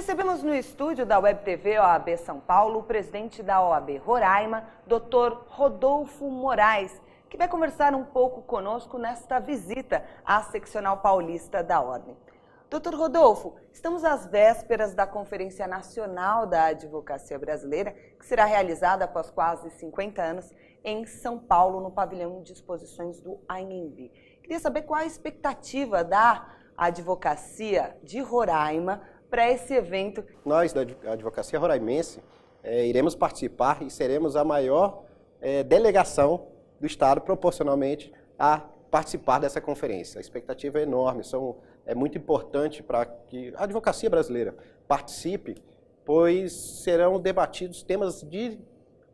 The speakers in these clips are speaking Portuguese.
Recebemos no estúdio da Web TV OAB São Paulo o presidente da OAB Roraima, Dr. Rodolfo Moraes, que vai conversar um pouco conosco nesta visita à seccional paulista da Ordem. Doutor Rodolfo, estamos às vésperas da Conferência Nacional da Advocacia Brasileira, que será realizada após quase 50 anos em São Paulo, no pavilhão de exposições do ANB. Queria saber qual a expectativa da advocacia de Roraima para esse evento. Nós, da Advocacia Roraimense, é, iremos participar e seremos a maior é, delegação do Estado proporcionalmente a participar dessa conferência. A expectativa é enorme, são, é muito importante para que a advocacia brasileira participe, pois serão debatidos temas de,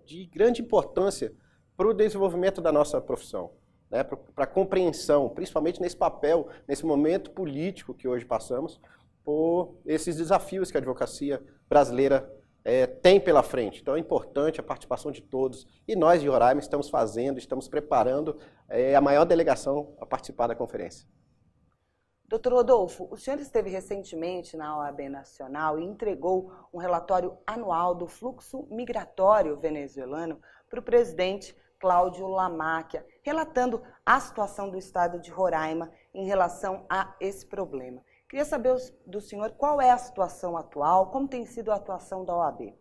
de grande importância para o desenvolvimento da nossa profissão, né? para a compreensão, principalmente nesse papel, nesse momento político que hoje passamos, por esses desafios que a advocacia brasileira é, tem pela frente. Então é importante a participação de todos e nós de Roraima estamos fazendo, estamos preparando é, a maior delegação a participar da conferência. Doutor Rodolfo, o senhor esteve recentemente na OAB Nacional e entregou um relatório anual do fluxo migratório venezuelano para o presidente Cláudio Lamáquia, relatando a situação do estado de Roraima em relação a esse problema. Queria saber do senhor qual é a situação atual, como tem sido a atuação da OAB.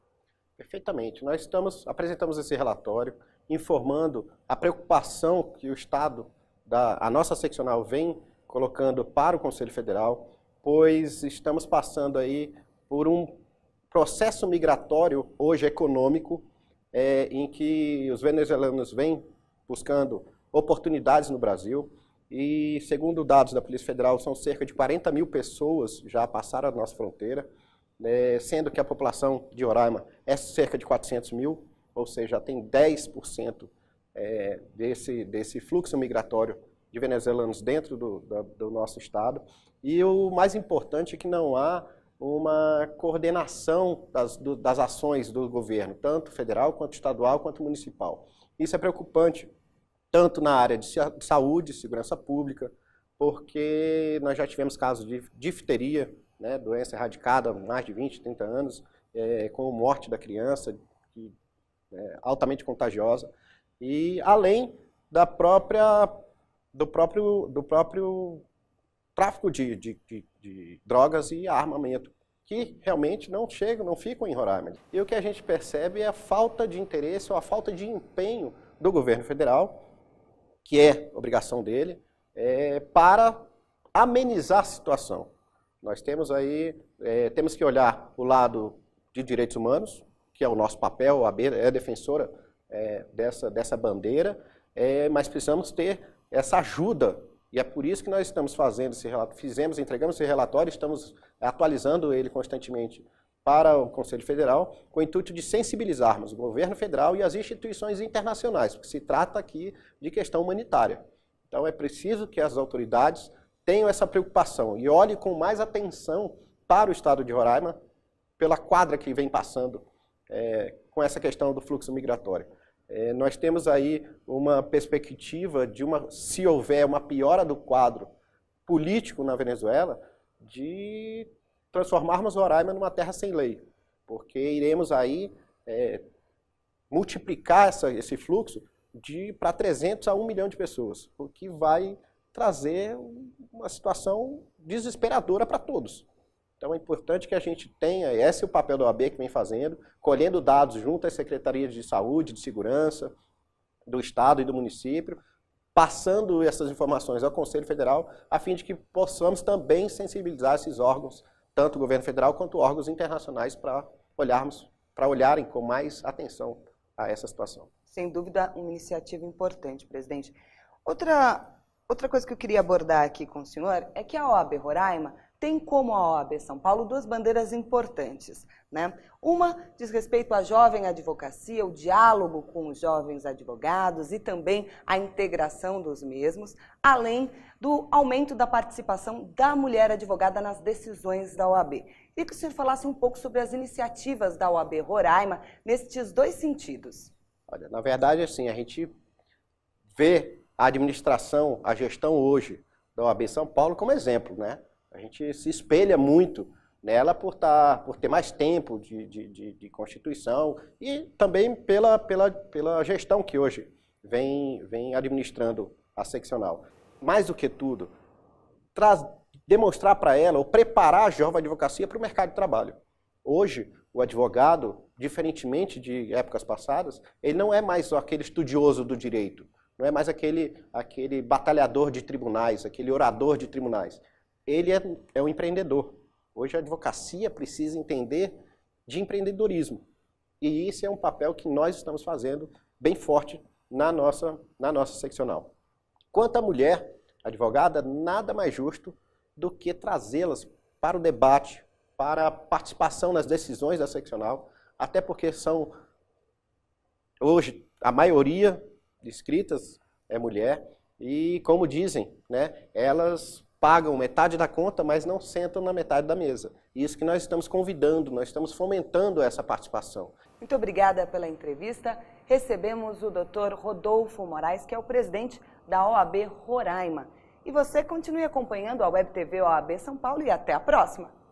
Perfeitamente. Nós estamos, apresentamos esse relatório informando a preocupação que o Estado, da, a nossa seccional, vem colocando para o Conselho Federal, pois estamos passando aí por um processo migratório, hoje econômico, é, em que os venezuelanos vêm buscando oportunidades no Brasil. E, segundo dados da Polícia Federal, são cerca de 40 mil pessoas já passaram a nossa fronteira, né, sendo que a população de Roraima é cerca de 400 mil, ou seja, tem 10% é, desse, desse fluxo migratório de venezuelanos dentro do, do, do nosso estado. E o mais importante é que não há uma coordenação das, do, das ações do governo, tanto federal, quanto estadual, quanto municipal. Isso é preocupante, tanto na área de saúde, segurança pública, porque nós já tivemos casos de difteria, né, doença erradicada há mais de 20, 30 anos, é, com morte da criança, que, é, altamente contagiosa, e além da própria, do, próprio, do próprio tráfico de, de, de, de drogas e armamento, que realmente não chegam, não ficam em Roraima. E o que a gente percebe é a falta de interesse ou a falta de empenho do governo federal que é obrigação dele, é, para amenizar a situação. Nós temos aí, é, temos que olhar o lado de direitos humanos, que é o nosso papel, a AB é defensora é, dessa, dessa bandeira, é, mas precisamos ter essa ajuda. E é por isso que nós estamos fazendo esse relato, fizemos, entregamos esse relatório, estamos atualizando ele constantemente para o Conselho Federal com o intuito de sensibilizarmos o governo federal e as instituições internacionais, porque se trata aqui de questão humanitária. Então é preciso que as autoridades tenham essa preocupação e olhem com mais atenção para o estado de Roraima pela quadra que vem passando é, com essa questão do fluxo migratório. É, nós temos aí uma perspectiva de uma, se houver uma piora do quadro político na Venezuela, de transformarmos Roraima numa terra sem lei, porque iremos aí é, multiplicar essa, esse fluxo de para 300 a 1 milhão de pessoas, o que vai trazer uma situação desesperadora para todos. Então é importante que a gente tenha, esse é o papel da OAB que vem fazendo, colhendo dados junto às secretarias de saúde, de segurança, do Estado e do município, passando essas informações ao Conselho Federal, a fim de que possamos também sensibilizar esses órgãos tanto o governo federal quanto órgãos internacionais para olharmos, para olharem com mais atenção a essa situação. Sem dúvida, uma iniciativa importante, presidente. Outra, outra coisa que eu queria abordar aqui com o senhor é que a OAB Roraima tem como a OAB São Paulo duas bandeiras importantes. Né? Uma diz respeito à jovem advocacia, o diálogo com os jovens advogados e também a integração dos mesmos, além do aumento da participação da mulher advogada nas decisões da OAB. E que o senhor falasse um pouco sobre as iniciativas da OAB Roraima nestes dois sentidos. Olha, na verdade, assim, a gente vê a administração, a gestão hoje da OAB São Paulo como exemplo, né? A gente se espelha muito nela por, tá, por ter mais tempo de, de, de, de Constituição e também pela, pela, pela gestão que hoje vem, vem administrando a seccional. Mais do que tudo, traz, demonstrar para ela ou preparar a jovem advocacia para o mercado de trabalho. Hoje, o advogado, diferentemente de épocas passadas, ele não é mais aquele estudioso do direito, não é mais aquele, aquele batalhador de tribunais, aquele orador de tribunais ele é, é um empreendedor. Hoje a advocacia precisa entender de empreendedorismo. E isso é um papel que nós estamos fazendo bem forte na nossa, na nossa seccional. Quanto à mulher advogada, nada mais justo do que trazê-las para o debate, para a participação nas decisões da seccional, até porque são, hoje, a maioria de escritas é mulher, e como dizem, né, elas pagam metade da conta, mas não sentam na metade da mesa. Isso que nós estamos convidando, nós estamos fomentando essa participação. Muito obrigada pela entrevista. Recebemos o Dr. Rodolfo Moraes, que é o presidente da OAB Roraima. E você continue acompanhando a Web TV OAB São Paulo e até a próxima!